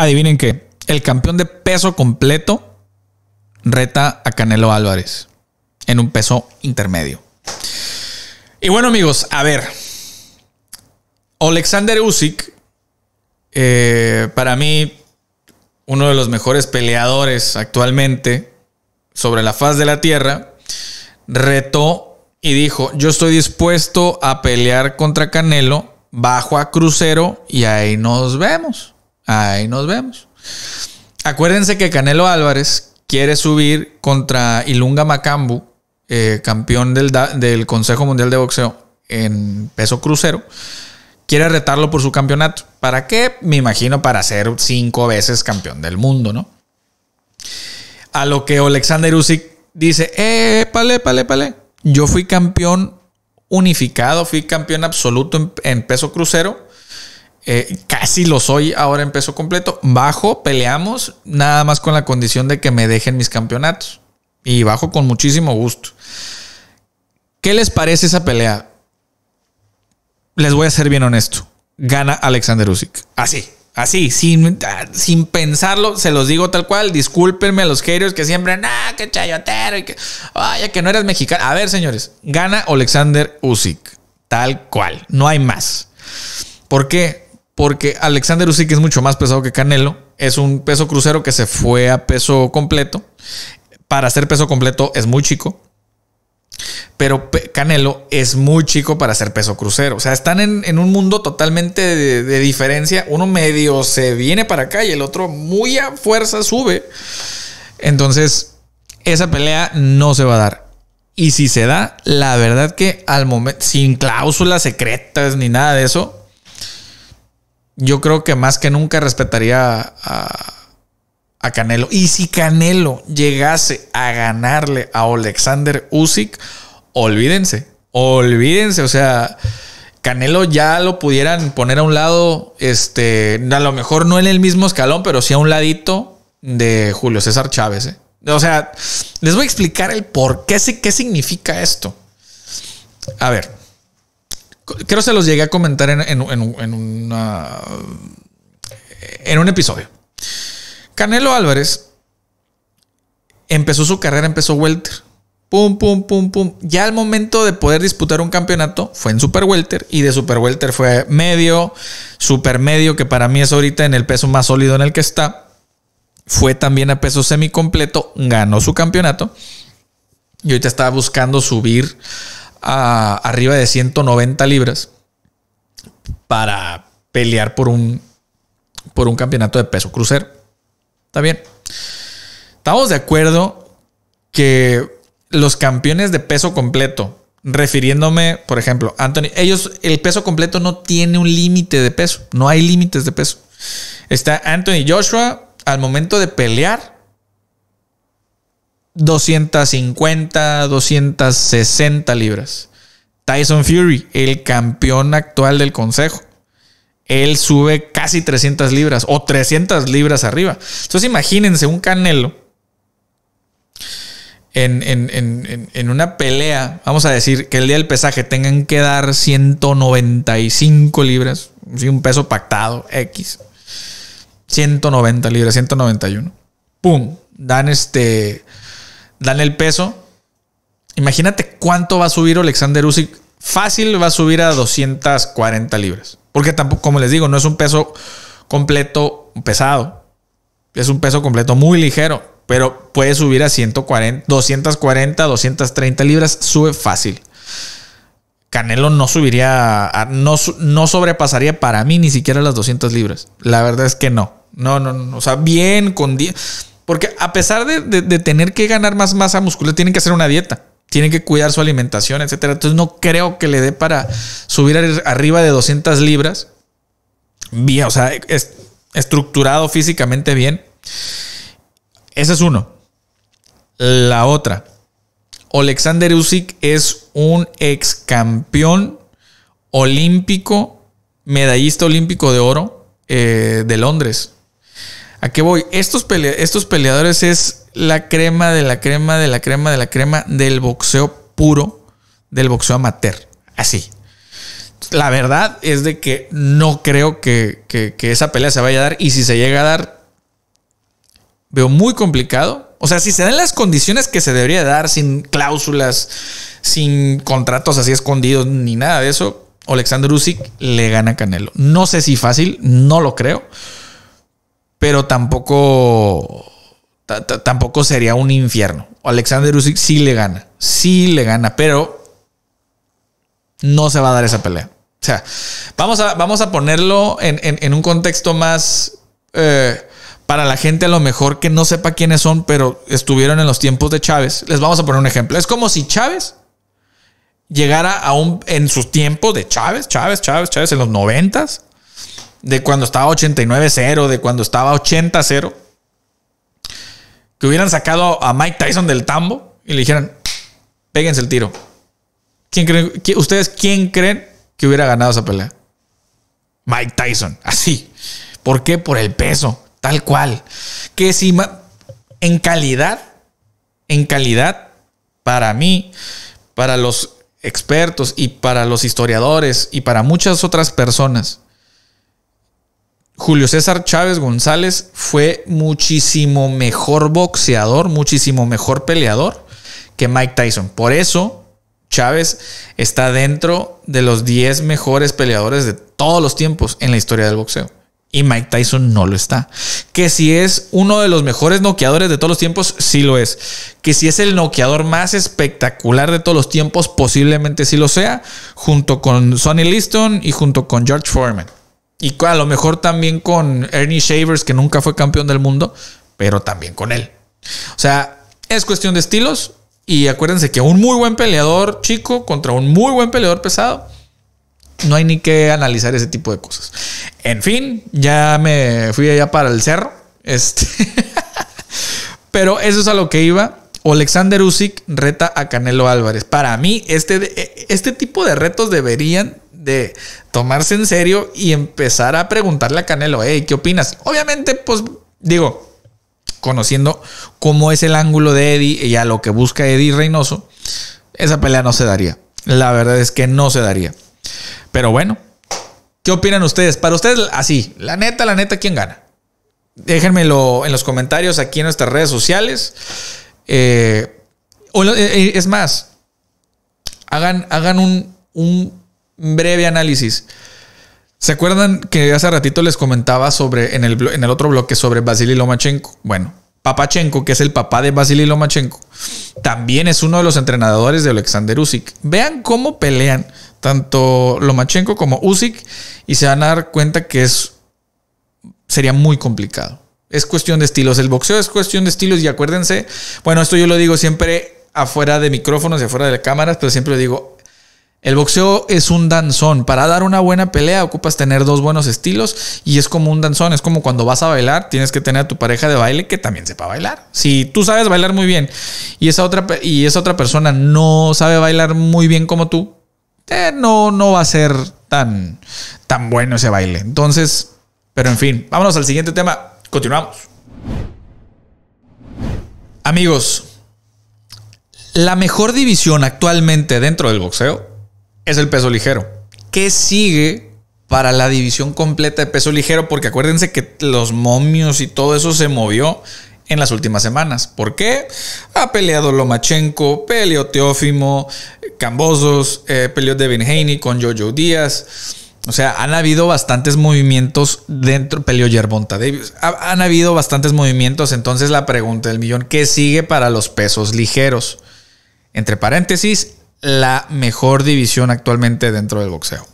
adivinen qué. El campeón de peso completo reta a Canelo Álvarez en un peso intermedio. Y bueno, amigos, a ver. Alexander Usyk, eh, para mí, uno de los mejores peleadores actualmente sobre la faz de la tierra, retó y dijo: Yo estoy dispuesto a pelear contra Canelo, bajo a crucero y ahí nos vemos. Ahí nos vemos. Acuérdense que Canelo Álvarez quiere subir contra Ilunga Macambu, eh, campeón del, Consejo Mundial de Boxeo en peso crucero. Quiere retarlo por su campeonato. ¿Para qué? Me imagino para ser cinco veces campeón del mundo, ¿no? A lo que Alexander Usyk dice, eh, pale, pale, Yo fui campeón unificado, fui campeón absoluto en peso crucero eh, casi lo soy ahora en peso completo. Bajo, peleamos, nada más con la condición de que me dejen mis campeonatos. Y bajo con muchísimo gusto. ¿Qué les parece esa pelea? Les voy a ser bien honesto. Gana Alexander Usyk. Así, así, sin, sin pensarlo, se los digo tal cual. Discúlpenme a los haters que siempre, ¡Ah, que chayotero y que, vaya, que no eres mexicano. A ver, señores, gana Alexander Usyk. Tal cual, no hay más. ¿Por qué? porque Alexander Usyk es mucho más pesado que Canelo. Es un peso crucero que se fue a peso completo. Para hacer peso completo es muy chico. Pero Canelo es muy chico para hacer peso crucero. O sea, están en, un mundo totalmente de, de, diferencia. Uno medio se viene para acá y el otro muy a fuerza sube. Entonces, esa pelea no se va a dar. Y si se da, la verdad que al momento, sin cláusulas secretas ni nada de eso, yo creo que más que nunca respetaría a, Canelo. Y si Canelo llegase a ganarle a Alexander Usyk, olvídense, olvídense, o sea... Canelo ya lo pudieran poner a un lado, este, a lo mejor no en el mismo escalón, pero sí a un ladito de Julio César Chávez. ¿eh? O sea, les voy a explicar el por qué, qué significa esto. A ver, Creo se los llegué a comentar en, una, en un episodio. Canelo Álvarez empezó su carrera, empezó Welter. Pum, pum, pum, pum. Ya al momento de poder disputar un campeonato fue en Super Welter y de Super Welter fue medio, super medio, que para mí es ahorita en el peso más sólido en el que está. Fue también a peso semi completo, ganó su campeonato y ahorita estaba buscando subir arriba de 190 libras para pelear por un, por un campeonato de peso crucero. Está bien. Estamos de acuerdo que los campeones de peso completo, refiriéndome, por ejemplo, Anthony, ellos, el peso completo no tiene un límite de peso, no hay límites de peso. Está Anthony Joshua al momento de pelear, 250, 260 libras. Tyson Fury, el campeón actual del consejo. Él sube casi 300 libras o 300 libras arriba. Entonces imagínense un Canelo en, una pelea, vamos a decir que el día del pesaje tengan que dar 195 libras, un peso pactado, X. 190 libras, 191. ¡Pum! Dan este dan el peso. Imagínate cuánto va a subir Alexander Usyk. Fácil va a subir a 240 libras. Porque tampoco, como les digo, no es un peso completo pesado. Es un peso completo muy ligero. Pero puede subir a 140, 240, 230 libras. Sube fácil. Canelo no subiría, no, no sobrepasaría para mí ni siquiera las 200 libras. La verdad es que no. No, no, no. O sea, bien con 10. Porque a pesar de, tener que ganar más masa muscular, tienen que hacer una dieta tienen que cuidar su alimentación, etcétera. Entonces no creo que le dé para subir arriba de 200 libras. Bien, o sea, es estructurado físicamente bien. Ese es uno. La otra. Alexander Usyk es un ex campeón olímpico, medallista olímpico de oro eh, de Londres. ¿A qué voy? Estos, peleadores es la crema de la crema de la crema de la crema del boxeo puro, del boxeo amateur. Así. La verdad es de que no creo que, esa pelea se vaya a dar. Y si se llega a dar, veo muy complicado. O sea, si se dan las condiciones que se debería dar, sin cláusulas, sin contratos así escondidos, ni nada de eso, Oleksandr Usyk le gana a Canelo. No sé si fácil, no lo creo pero tampoco, tampoco sería un infierno. Alexander Usyk sí le gana, sí le gana, pero no se va a dar esa pelea. O sea, vamos a, vamos a ponerlo en, un contexto más eh, para la gente a lo mejor que no sepa quiénes son, pero estuvieron en los tiempos de Chávez. Les vamos a poner un ejemplo. Es como si Chávez llegara a un, en sus tiempos de Chávez, Chávez, Chávez, Chávez, en los noventas, de cuando estaba 89-0, de cuando estaba 80-0, que hubieran sacado a Mike Tyson del tambo y le dijeran, péguense el tiro. ¿Ustedes quién creen que hubiera ganado esa pelea? Mike Tyson, así. ¿Por qué? Por el peso, tal cual. Que si en calidad, en calidad, para mí, para los expertos y para los historiadores y para muchas otras personas, Julio César Chávez González fue muchísimo mejor boxeador, muchísimo mejor peleador que Mike Tyson. Por eso Chávez está dentro de los 10 mejores peleadores de todos los tiempos en la historia del boxeo. Y Mike Tyson no lo está. Que si es uno de los mejores noqueadores de todos los tiempos, sí lo es. Que si es el noqueador más espectacular de todos los tiempos, posiblemente sí lo sea, junto con Sonny Liston y junto con George Foreman. Y a lo mejor también con Ernie Shavers, que nunca fue campeón del mundo, pero también con él. O sea, es cuestión de estilos. Y acuérdense que un muy buen peleador chico contra un muy buen peleador pesado, no hay ni que analizar ese tipo de cosas. En fin, ya me fui allá para el cerro. Este. pero eso es a lo que iba. Alexander Usyk reta a Canelo Álvarez. Para mí, este, e, este tipo de retos deberían de tomarse en serio y empezar a preguntarle a Canelo, hey, ¿qué opinas? Obviamente, pues digo, conociendo cómo es el ángulo de Eddie y a lo que busca Eddie Reynoso, esa pelea no se daría. La verdad es que no se daría. Pero bueno, ¿qué opinan ustedes? Para ustedes, así, la neta, la neta, ¿quién gana? Déjenmelo en los comentarios aquí en nuestras redes sociales. Eh, eh, eh, es más, hagan, hagan un breve análisis. ¿Se acuerdan que hace ratito les comentaba sobre en el, otro bloque sobre Vasily Lomachenko? Bueno, Papachenko, que es el papá de Vasily Lomachenko, también es uno de los entrenadores de Alexander Usyk. Vean cómo pelean tanto Lomachenko como Usyk y se van a dar cuenta que es sería muy complicado. Es cuestión de estilos, el boxeo es cuestión de estilos y acuérdense, bueno, esto yo lo digo siempre afuera de micrófonos y afuera de cámaras, pero siempre lo digo, el boxeo es un danzón. Para dar una buena pelea ocupas tener dos buenos estilos y es como un danzón. Es como cuando vas a bailar, tienes que tener a tu pareja de baile que también sepa bailar. Si tú sabes bailar muy bien y esa otra, y esa otra persona no sabe bailar muy bien como tú, eh, no, no va a ser tan, tan bueno ese baile. Entonces, pero en fin, vámonos al siguiente tema. Continuamos. Amigos, la mejor división actualmente dentro del boxeo es el peso ligero. ¿Qué sigue para la división completa de peso ligero? Porque acuérdense que los momios y todo eso se movió en las últimas semanas. ¿Por qué? Ha peleado Lomachenko, peleó Teófimo, Cambosos, eh, peleó Devin Haney con Jojo Díaz. O sea, han habido bastantes movimientos dentro. Peleó Yerbonta Davis. han habido bastantes movimientos. Entonces, la pregunta del millón: ¿qué sigue para los pesos ligeros? Entre paréntesis, la mejor división actualmente dentro del boxeo.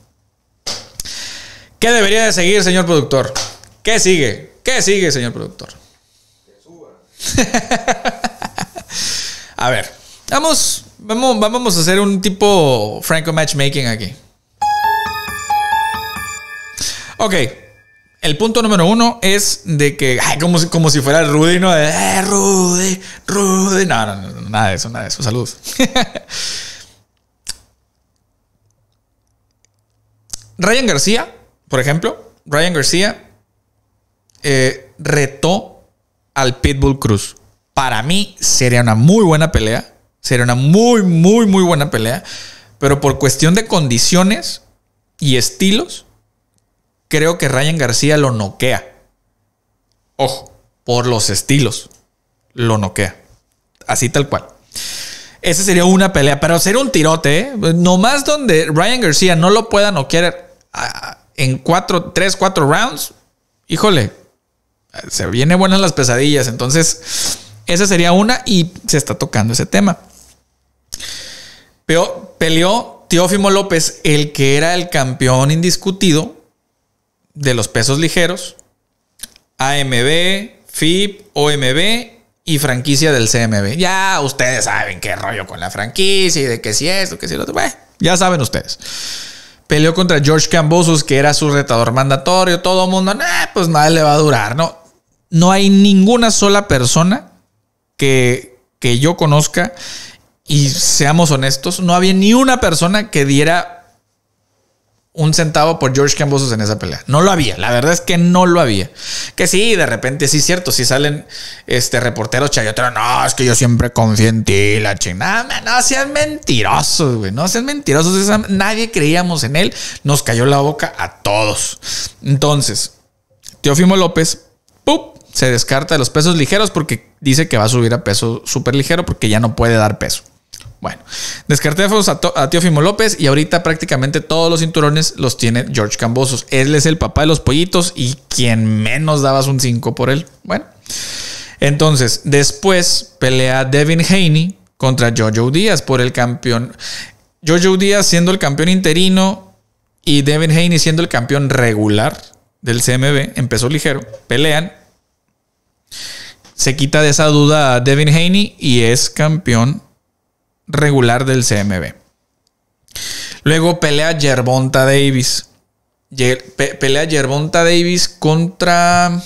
¿Qué debería de seguir, señor productor? ¿Qué sigue? ¿Qué sigue, señor productor? a ver, vamos, vamos, vamos a hacer un tipo Franco matchmaking aquí. Ok. El punto número uno es de que, como, si, como si fuera Rudy, ¿no? de eh, Rudy, Rudy. No, no, nada de eso, nada de eso. Saludos. Ryan García, por ejemplo, Ryan García eh, retó al Pitbull Cruz. Para mí sería una muy buena pelea. Sería una muy, muy, muy buena pelea. Pero por cuestión de condiciones y estilos, creo que Ryan García lo noquea. Ojo, por los estilos, lo noquea. Así tal cual. Esa sería una pelea, pero sería un tirote, ¿eh? Nomás donde Ryan García no lo pueda noquear en cuatro, tres, cuatro rounds, híjole, se vienen buenas las pesadillas. Entonces, esa sería una y se está tocando ese tema. Pero peleó Teófimo López, el que era el campeón indiscutido de los pesos ligeros, AMB, FIP, OMB y franquicia del CMB. Ya ustedes saben qué rollo con la franquicia y de qué si esto, qué si lo otro. ya saben ustedes. Peleó contra George Cambosos, que era su retador mandatorio. Todo el mundo, pues nada le va a durar, ¿no? No hay ninguna sola persona que, que yo conozca, y seamos honestos, no había ni una persona que diera un centavo por George Cambosos en esa pelea. No lo había. La verdad es que no lo había. Que sí, de repente sí es cierto. Si salen este reporteros chayoteros, no, es que yo siempre confío en ti, la chingada. No seas mentirosos, güey. No seas mentirosos. Nadie creíamos en él. Nos cayó la boca a todos. Entonces, Teofimo López, Se descarta de los pesos ligeros porque dice que va a subir a peso súper ligero porque ya no puede dar peso. Bueno, descarté a, a López y ahorita prácticamente todos los cinturones los tiene George Cambosos. Él es el papá de los pollitos y quien menos dabas un 5 por él. Bueno, entonces después pelea Devin Haney contra Jojo Díaz por el campeón. Jojo Díaz siendo el campeón interino y Devin Haney siendo el campeón regular del CMB. peso ligero, pelean. Se quita de esa duda a Devin Haney y es campeón regular del CMB. Luego pelea Yerbonta Davis. pelea Yerbonta Davis contra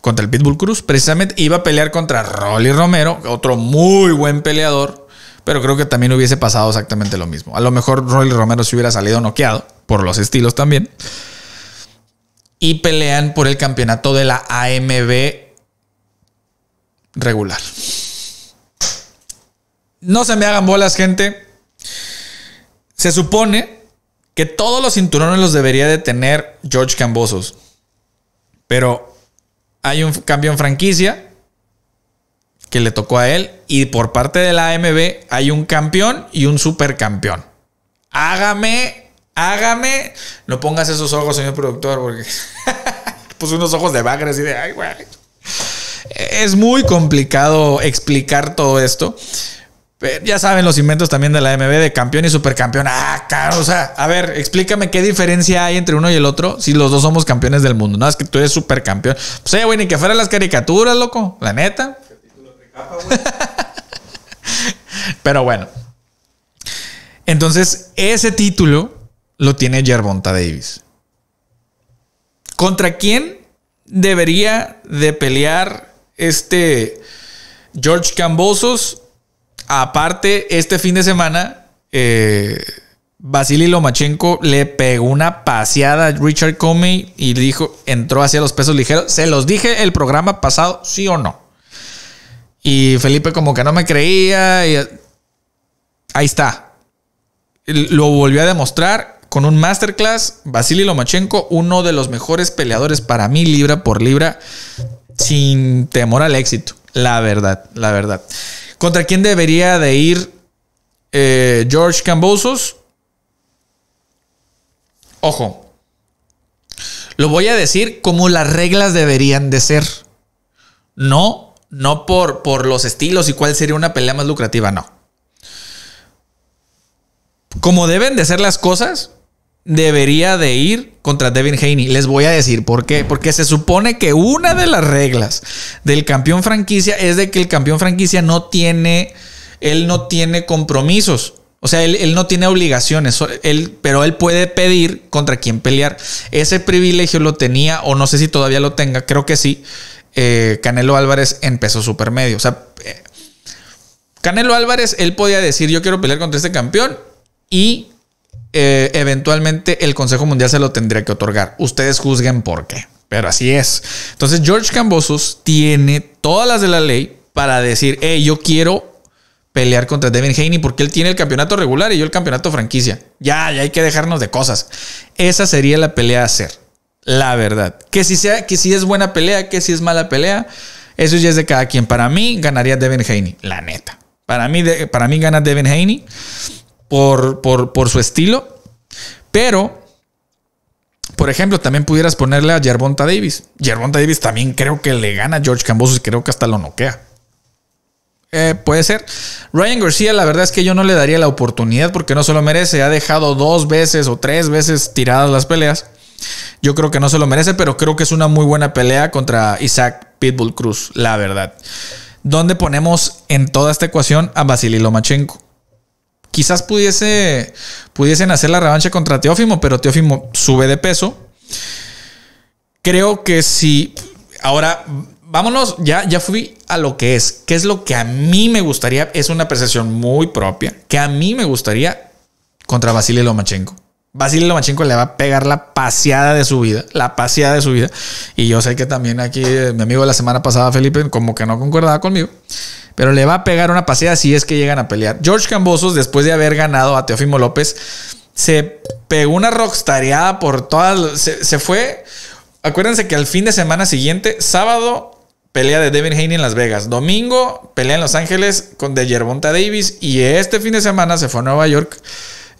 contra el Pitbull Cruz. Precisamente iba a pelear contra Rolly Romero, otro muy buen peleador, pero creo que también hubiese pasado exactamente lo mismo. A lo mejor Rolly Romero se hubiera salido noqueado, por los estilos también. Y pelean por el campeonato de la AMB regular. No se me hagan bolas, gente. Se supone que todos los cinturones los debería de tener George Cambosos. Pero hay un campeón franquicia que le tocó a él. Y por parte de la AMB hay un campeón y un supercampeón. Hágame, hágame. No pongas esos ojos, señor productor, porque puse unos ojos de bagre así de Es muy complicado explicar todo esto. Ya saben los inventos también de la MB de campeón y supercampeón. Ah, caro. O sea, a ver, explícame qué diferencia hay entre uno y el otro si los dos somos campeones del mundo. No, es que tú eres supercampeón. Pues, eh, güey, ni que fuera las caricaturas, loco. La neta. Pero bueno. Entonces, ese título lo tiene Yerbonta Davis. ¿Contra quién debería de pelear este George Cambosos? Aparte, este fin de semana, eh, Vasily Lomachenko le pegó una paseada a Richard Comey y dijo, entró hacia los pesos ligeros. Se los dije el programa pasado, sí o no. Y Felipe como que no me creía. ahí está. Lo volvió a demostrar con un masterclass. Vasily Lomachenko, uno de los mejores peleadores para mí, libra por libra, sin temor al éxito. La verdad, la verdad. ¿Contra quién debería de ir eh, George Cambosos? Ojo, lo voy a decir como las reglas deberían de ser. No, no por, por los estilos y cuál sería una pelea más lucrativa, no. Como deben de ser las cosas, debería de ir contra Devin Haney. Les voy a decir por qué. Porque se supone que una de las reglas del campeón franquicia es de que el campeón franquicia no tiene, él no tiene compromisos. O sea, él, no tiene obligaciones, él, pero él puede pedir contra quién pelear. Ese privilegio lo tenía, o no sé si todavía lo tenga, creo que sí. Eh, Canelo Álvarez empezó supermedio. O sea, eh, Canelo Álvarez, él podía decir, yo quiero pelear contra este campeón y eh, eventualmente el Consejo Mundial se lo tendría que otorgar. Ustedes juzguen por qué, pero así es. Entonces George Cambosos tiene todas las de la ley para decir, hey, yo quiero pelear contra Devin Haney porque él tiene el campeonato regular y yo el campeonato franquicia. Ya, ya hay que dejarnos de cosas. Esa sería la pelea a hacer. La verdad. Que si sea, que si es buena pelea, que si es mala pelea, eso ya es de cada quien. Para mí ganaría Devin Haney, la neta. Para mí, para mí gana Devin Haney por, su estilo. Pero, por ejemplo, también pudieras ponerle a Yerbonta Davis. Yerbonta Davis también creo que le gana a George Cambosos y creo que hasta lo noquea. Eh, puede ser. Ryan García, la verdad es que yo no le daría la oportunidad porque no se lo merece. Ha dejado dos veces o tres veces tiradas las peleas. Yo creo que no se lo merece, pero creo que es una muy buena pelea contra Isaac Pitbull Cruz, la verdad. ¿Dónde ponemos en toda esta ecuación a Vasily Lomachenko? quizás pudiese, pudiesen hacer la revancha contra Teófimo, pero Teófimo sube de peso. Creo que si ahora vámonos, ya, ya fui a lo que es, qué es lo que a mí me gustaría, es una percepción muy propia, que a mí me gustaría contra Vasily Lomachenko. Vasily Lomachenko le va a pegar la paseada de su vida, la paseada de su vida. Y yo sé que también aquí eh, mi amigo de la semana pasada, Felipe, como que no concordaba conmigo pero le va a pegar una paseada si es que llegan a pelear. George Cambosos, después de haber ganado a Teofimo López, se pegó una rockstareada por todas. Se, se, fue. Acuérdense que al fin de semana siguiente, sábado, pelea de Devin Haney en Las Vegas. Domingo, pelea en Los Ángeles con de Gervonta Davis. Y este fin de semana se fue a Nueva York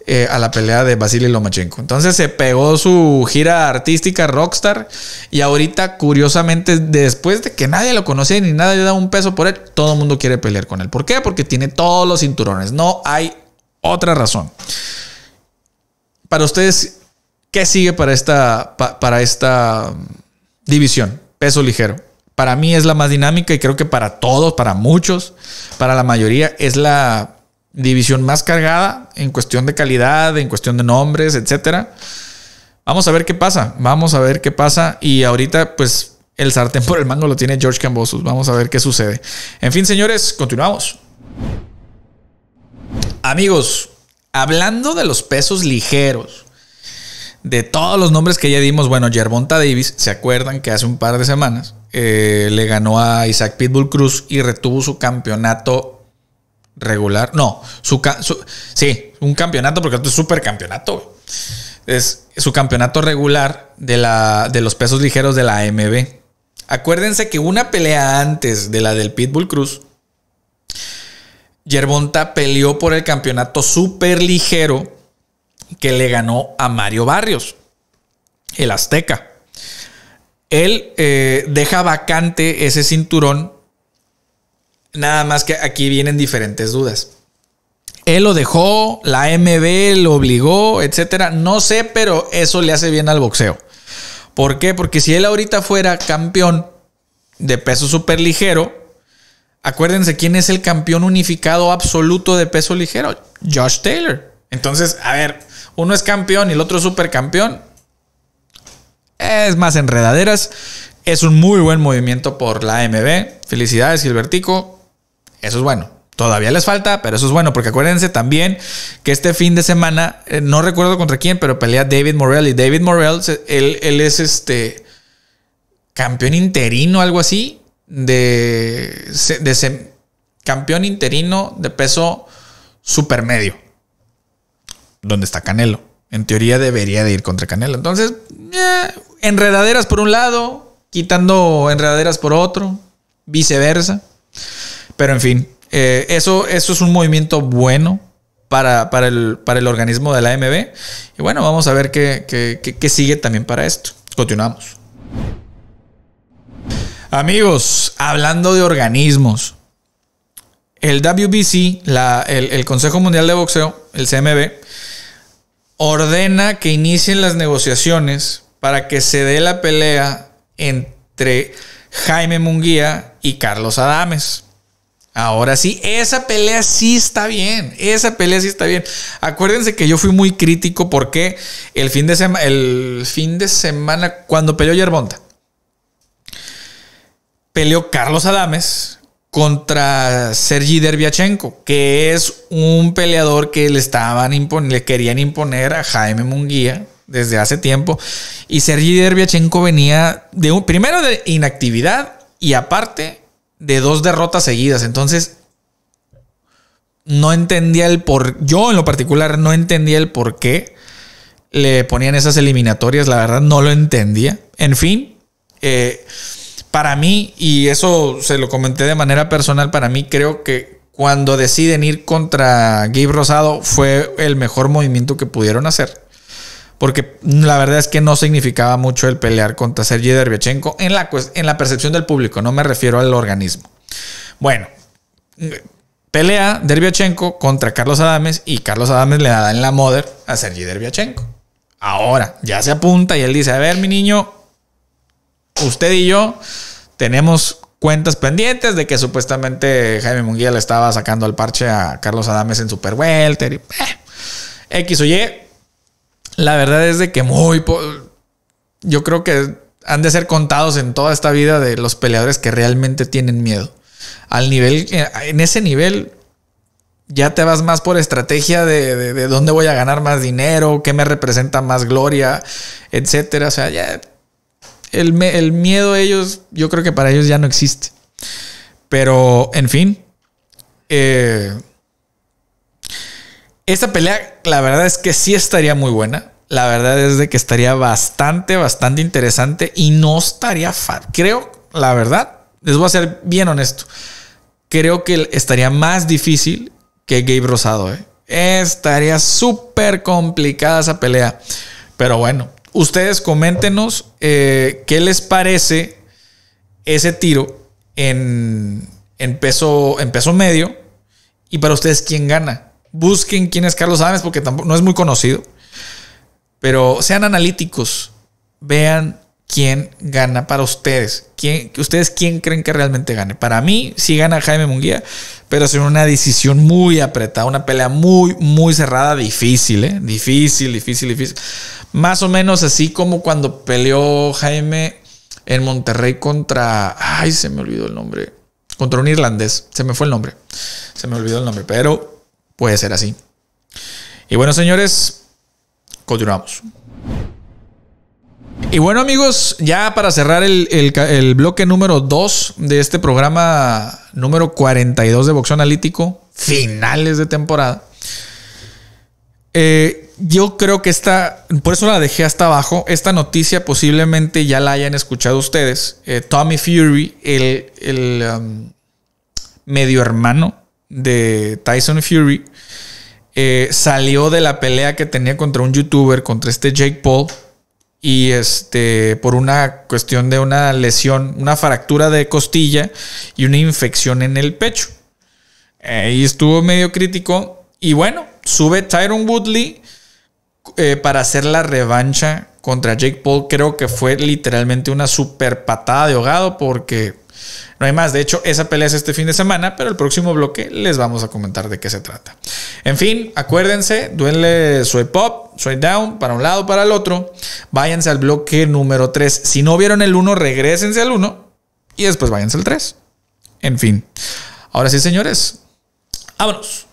eh, a la pelea de Vasily Lomachenko. Entonces se pegó su gira artística Rockstar y ahorita curiosamente después de que nadie lo conocía ni nadie le da un peso por él, todo el mundo quiere pelear con él. ¿Por qué? Porque tiene todos los cinturones. No hay otra razón. Para ustedes, ¿qué sigue para esta, para esta mm, división? Peso ligero. Para mí es la más dinámica y creo que para todos, para muchos, para la mayoría es la división más cargada en cuestión de calidad, en cuestión de nombres, etcétera. Vamos a ver qué pasa, vamos a ver qué pasa y ahorita pues el sartén por el mango lo tiene George Cambosos, vamos a ver qué sucede. En fin, señores, continuamos. Amigos, hablando de los pesos ligeros, de todos los nombres que ya dimos, bueno, Yerbonta Davis, se acuerdan que hace un par de semanas eh, le ganó a Isaac Pitbull Cruz y retuvo su campeonato regular. No, su, sí, un campeonato, porque esto es super campeonato, Es su campeonato regular de, la, de los pesos ligeros de la AMB. Acuérdense que una pelea antes de la del Pitbull Cruz, Yerbonta peleó por el campeonato super ligero que le ganó a Mario Barrios, el Azteca. Él eh, deja vacante ese cinturón Nada más que aquí vienen diferentes dudas. Él lo dejó, la MB lo obligó, etcétera. No sé, pero eso le hace bien al boxeo. ¿Por qué? Porque si él ahorita fuera campeón de peso súper ligero, acuérdense quién es el campeón unificado absoluto de peso ligero, Josh Taylor. Entonces, a ver, uno es campeón y el otro es supercampeón. Es más enredaderas. Es un muy buen movimiento por la MB. Felicidades, Gilbertico. Eso es bueno. Todavía les falta, pero eso es bueno, porque acuérdense también que este fin de semana, eh, no recuerdo contra quién, pero pelea David Morrell y David Morrell, él, es este campeón interino, algo así, de, campeón interino de peso supermedio, donde está Canelo. En teoría debería de ir contra Canelo. Entonces, eh, enredaderas por un lado, quitando enredaderas por otro, viceversa. Pero en fin, eh, eso, eso es un movimiento bueno para, para, el, organismo de la AMB. Y bueno, vamos a ver qué, sigue también para esto. Continuamos. Amigos, hablando de organismos, el WBC, el, el, Consejo Mundial de Boxeo, el CMB, ordena que inicien las negociaciones para que se dé la pelea entre Jaime Munguía y Carlos Adames. Ahora sí, esa pelea sí está bien. Esa pelea sí está bien. Acuérdense que yo fui muy crítico porque el fin de, el fin de semana, cuando peleó Yerbonta, peleó Carlos Adames contra Sergi Derbiachenko, que es un peleador que le, estaban le querían imponer a Jaime Munguía desde hace tiempo. Y Sergi Derbiachenko venía de un, primero de inactividad y aparte de dos derrotas seguidas. Entonces, no entendía el por. Yo, en lo particular, no entendía el por qué le ponían esas eliminatorias. La verdad, no lo entendía. En fin, eh, para mí, y eso se lo comenté de manera personal, para mí creo que cuando deciden ir contra Gabe Rosado fue el mejor movimiento que pudieron hacer porque la verdad es que no significaba mucho el pelear contra Sergi Derbiachenko en la, en la percepción del público, no me refiero al organismo. Bueno, pelea Derbiachenko contra Carlos Adames y Carlos Adames le da en la moda a Sergi Derbiachenko. Ahora ya se apunta y él dice: A ver, mi niño, usted y yo tenemos cuentas pendientes de que supuestamente Jaime Munguía le estaba sacando al parche a Carlos Adames en Super Welter y eh, X o Y la verdad es de que muy... Yo creo que han de ser contados en toda esta vida de los peleadores que realmente tienen miedo. Al nivel, en ese nivel, ya te vas más por estrategia de, dónde voy a ganar más dinero, qué me representa más gloria, etcétera. O sea, ya el, el miedo ellos, yo creo que para ellos ya no existe. Pero, en fin, eh, esta pelea, la verdad es que sí estaría muy buena. La verdad es de que estaría bastante, bastante interesante y no estaría fat. Creo, la verdad, les voy a ser bien honesto. Creo que estaría más difícil que Gabe Rosado. ¿eh? Estaría súper complicada esa pelea. Pero bueno, ustedes coméntenos eh, qué les parece ese tiro en, peso, en peso medio. Y para ustedes, ¿quién gana? busquen quién es Carlos Adams porque tampoco, no es muy conocido. Pero sean analíticos, vean quién gana para ustedes. ¿Quién, ¿Ustedes quién creen que realmente gane? Para mí sí gana Jaime Munguía, pero es una decisión muy apretada, una pelea muy, muy cerrada, difícil, ¿eh? difícil, difícil, difícil. Más o menos así como cuando peleó Jaime en Monterrey contra... Ay, se me olvidó el nombre. Contra un irlandés. Se me fue el nombre. Se me olvidó el nombre, pero puede ser así. Y bueno, señores, continuamos. Y bueno, amigos, ya para cerrar el, bloque número 2 de este programa número 42 de Boxeo Analítico, finales de temporada. Eh, yo creo que esta, por eso la dejé hasta abajo. Esta noticia posiblemente ya la hayan escuchado ustedes. Eh, Tommy Fury, el, um, medio hermano de Tyson Fury eh, salió de la pelea que tenía contra un youtuber, contra este Jake Paul, y este, por una cuestión de una lesión, una fractura de costilla y una infección en el pecho. Ahí y estuvo medio crítico. Y bueno, sube Tyron Woodley eh, para hacer la revancha contra Jake Paul creo que fue literalmente una super patada de ahogado porque no hay más. De hecho, esa pelea es este fin de semana, pero el próximo bloque les vamos a comentar de qué se trata. En fin, acuérdense, duele soy pop, soy down, para un lado, para el otro. Váyanse al bloque número 3. Si no vieron el 1, regresense al 1 y después váyanse al 3. En fin. Ahora sí, señores, vámonos.